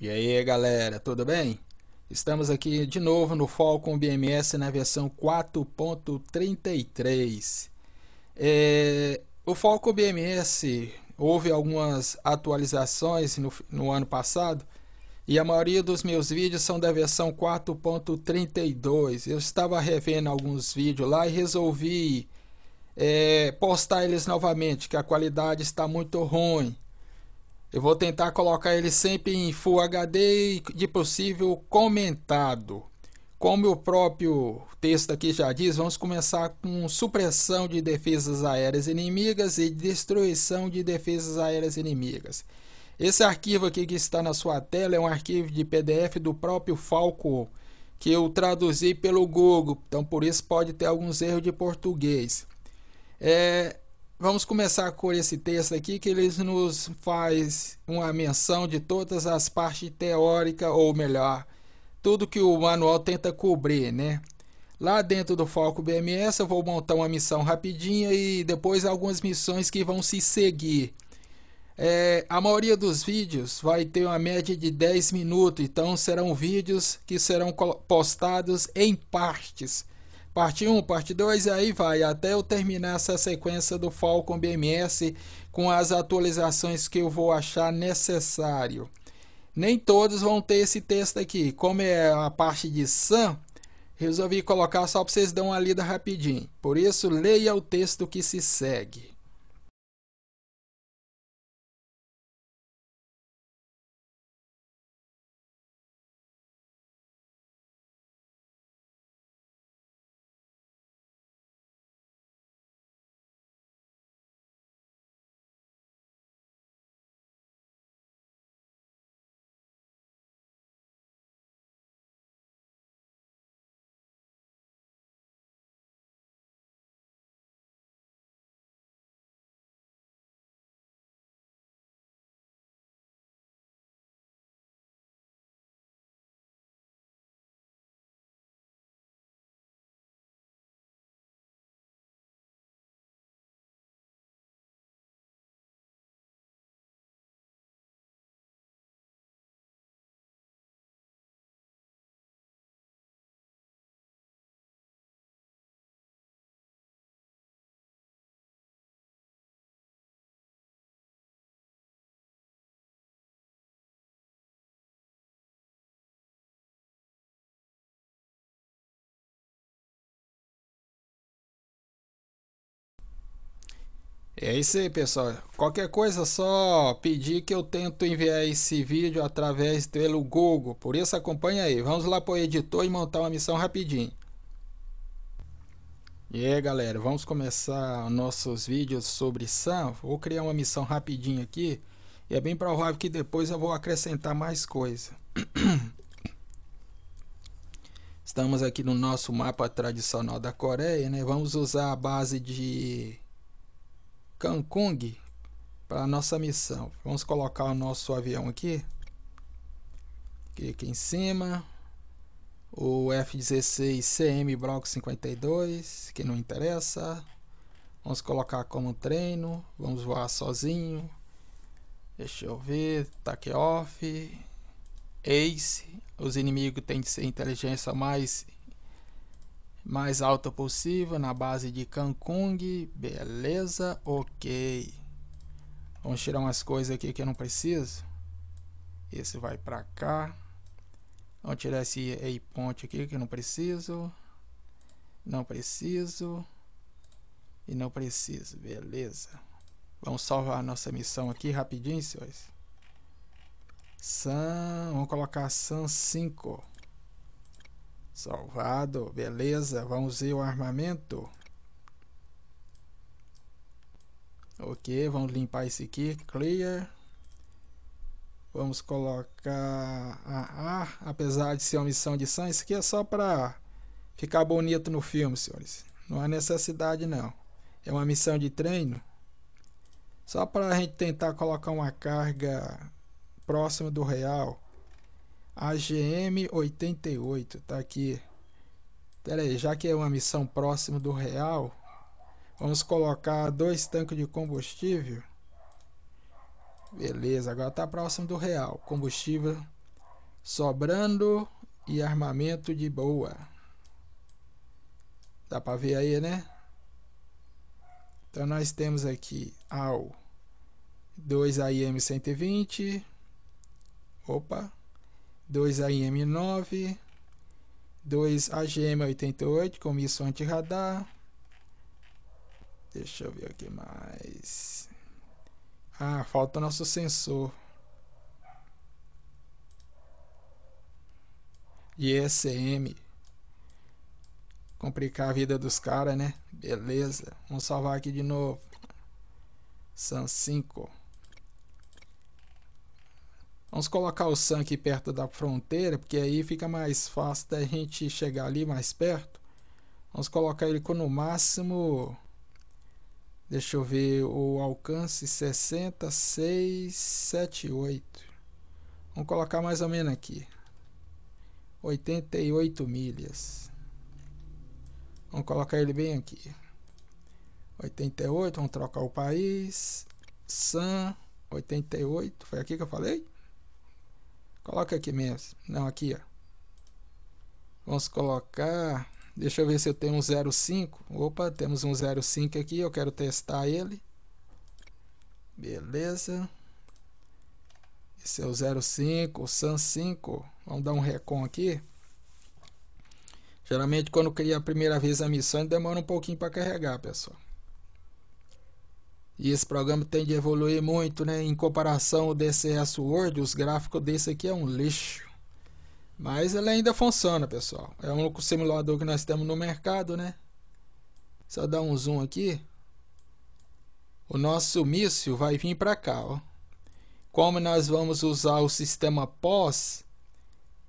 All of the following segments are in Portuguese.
E aí galera, tudo bem? Estamos aqui de novo no Falcon BMS na versão 4.33 é, O Falcon BMS houve algumas atualizações no, no ano passado E a maioria dos meus vídeos são da versão 4.32 Eu estava revendo alguns vídeos lá e resolvi é, postar eles novamente Que a qualidade está muito ruim eu vou tentar colocar ele sempre em Full HD e, de possível, comentado. Como o próprio texto aqui já diz, vamos começar com supressão de defesas aéreas inimigas e destruição de defesas aéreas inimigas. Esse arquivo aqui que está na sua tela é um arquivo de PDF do próprio Falco, que eu traduzi pelo Google, então por isso pode ter alguns erros de português. É, Vamos começar com esse texto aqui que ele nos faz uma menção de todas as partes teóricas, ou melhor, tudo que o manual tenta cobrir, né? Lá dentro do Foco BMS eu vou montar uma missão rapidinha e depois algumas missões que vão se seguir. É, a maioria dos vídeos vai ter uma média de 10 minutos, então serão vídeos que serão postados em partes. Parte 1, parte 2, aí vai até eu terminar essa sequência do Falcon BMS com as atualizações que eu vou achar necessário. Nem todos vão ter esse texto aqui. Como é a parte de Sam, resolvi colocar só para vocês dar uma lida rapidinho. Por isso, leia o texto que se segue. É isso aí, pessoal. Qualquer coisa, só pedir que eu tento enviar esse vídeo através pelo Google. Por isso, acompanha aí. Vamos lá para o editor e montar uma missão rapidinho. E aí, galera, vamos começar nossos vídeos sobre SAM. Vou criar uma missão rapidinho aqui. E é bem provável que depois eu vou acrescentar mais coisa. Estamos aqui no nosso mapa tradicional da Coreia, né? Vamos usar a base de Cancún para a nossa missão. Vamos colocar o nosso avião aqui. Clica em cima. O F-16 CM Bloco 52, que não interessa. Vamos colocar como treino. Vamos voar sozinho. Deixa eu ver. Take tá off. Ace. Os inimigos têm de ser inteligência mais mais alta possível na base de Cancung, beleza, ok. Vamos tirar umas coisas aqui que eu não preciso. Esse vai para cá. Vamos tirar esse a ponte aqui que eu não preciso. Não preciso. E não preciso, beleza. Vamos salvar a nossa missão aqui rapidinho, senhores. San, vamos colocar San 5. Salvado, beleza. Vamos ver o armamento. Ok, vamos limpar esse aqui. Clear. Vamos colocar a A. Apesar de ser uma missão de sangue, isso aqui é só para ficar bonito no filme, senhores. Não há necessidade, não. É uma missão de treino. Só para a gente tentar colocar uma carga próxima do real. AGM88, tá aqui. Pera aí, já que é uma missão próxima do real, vamos colocar dois tanques de combustível. Beleza, agora tá próximo do real. Combustível sobrando e armamento de boa. Dá pra ver aí, né? Então nós temos aqui ao 2 AM 120. Opa, 2 AM9, 2 AGM88 com missão anti-radar. Deixa eu ver aqui mais. Ah, falta o nosso sensor. ISM. Complicar a vida dos caras, né? Beleza. Vamos salvar aqui de novo. San 5. Vamos colocar o Sun aqui perto da fronteira, porque aí fica mais fácil da gente chegar ali mais perto. Vamos colocar ele com no máximo... Deixa eu ver o alcance 60, 6, 7, 8. Vamos colocar mais ou menos aqui. 88 milhas. Vamos colocar ele bem aqui. 88, vamos trocar o país. San 88, foi aqui que eu falei? Coloca aqui mesmo. Não, aqui, ó. Vamos colocar... Deixa eu ver se eu tenho um 05. Opa, temos um 05 aqui. Eu quero testar ele. Beleza. Esse é o 05, o SAN 5. Vamos dar um recon aqui. Geralmente quando cria a primeira vez a missão, demora um pouquinho para carregar, pessoal. E esse programa tem de evoluir muito, né? Em comparação ao DCS Word, os gráficos desse aqui é um lixo. Mas ele ainda funciona, pessoal. É um único simulador que nós temos no mercado, né? Só dar um zoom aqui. O nosso míssil vai vir para cá, ó. Como nós vamos usar o sistema POS,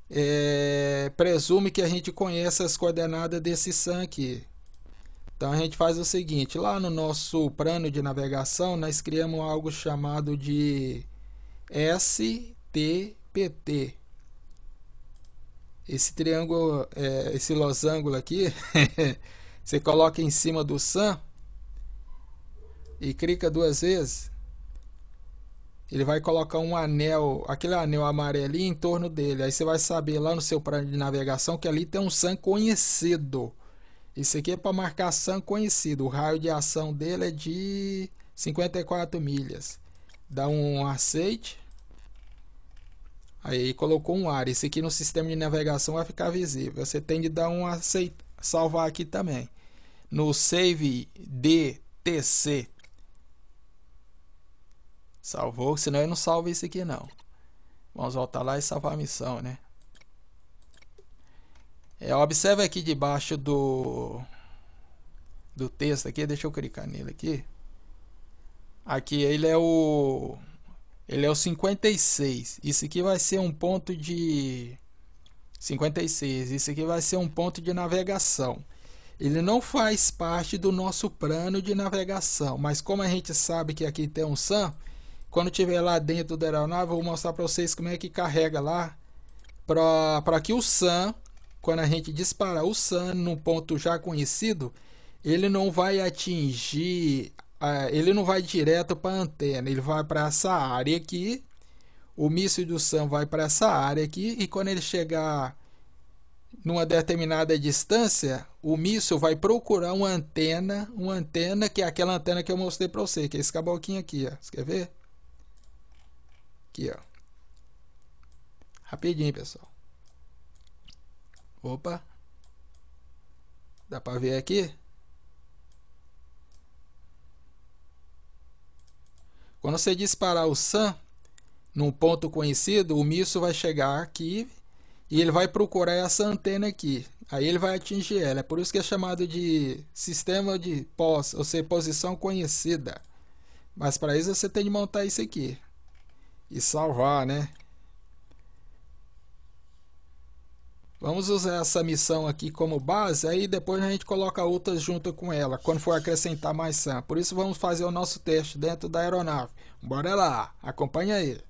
é... presume que a gente conheça as coordenadas desse SAM aqui. Então a gente faz o seguinte, lá no nosso plano de navegação, nós criamos algo chamado de STPT. Esse triângulo, é, esse losango aqui, você coloca em cima do SAM e clica duas vezes. Ele vai colocar um anel, aquele anel amarelinho em torno dele. Aí você vai saber lá no seu plano de navegação que ali tem um SAM conhecido. Isso aqui é para marcação conhecida. O raio de ação dele é de 54 milhas. Dá um aceite. Aí colocou um ar isso aqui no sistema de navegação vai ficar visível. Você tem de dar um aceite, salvar aqui também. No save DTC. Salvou, senão eu não salvo isso aqui não. Vamos voltar lá e salvar a missão, né? É, observe aqui debaixo do, do texto aqui, deixa eu clicar nele aqui. Aqui ele é o ele é o 56. Isso aqui vai ser um ponto de 56. Isso aqui vai ser um ponto de navegação. Ele não faz parte do nosso plano de navegação, mas como a gente sabe que aqui tem um SAM, quando tiver lá dentro da aeronave, eu vou mostrar para vocês como é que carrega lá para que o SAM quando a gente dispara o Sun num ponto já conhecido, ele não vai atingir, ele não vai direto para a antena, ele vai para essa área aqui, o míssil do Sun vai para essa área aqui, e quando ele chegar numa determinada distância, o míssil vai procurar uma antena, uma antena que é aquela antena que eu mostrei para você, que é esse caboquinho aqui, ó. Você quer ver? Aqui, ó. Rapidinho, pessoal. Opa. Dá para ver aqui? Quando você disparar o SAM num ponto conhecido, o míssil vai chegar aqui e ele vai procurar essa antena aqui. Aí ele vai atingir ela. É por isso que é chamado de sistema de pos, ou seja, posição conhecida. Mas para isso você tem de montar isso aqui e salvar, né? Vamos usar essa missão aqui como base, aí depois a gente coloca outra junto com ela, quando for acrescentar mais sã. Por isso vamos fazer o nosso teste dentro da aeronave. Bora lá, acompanha aí.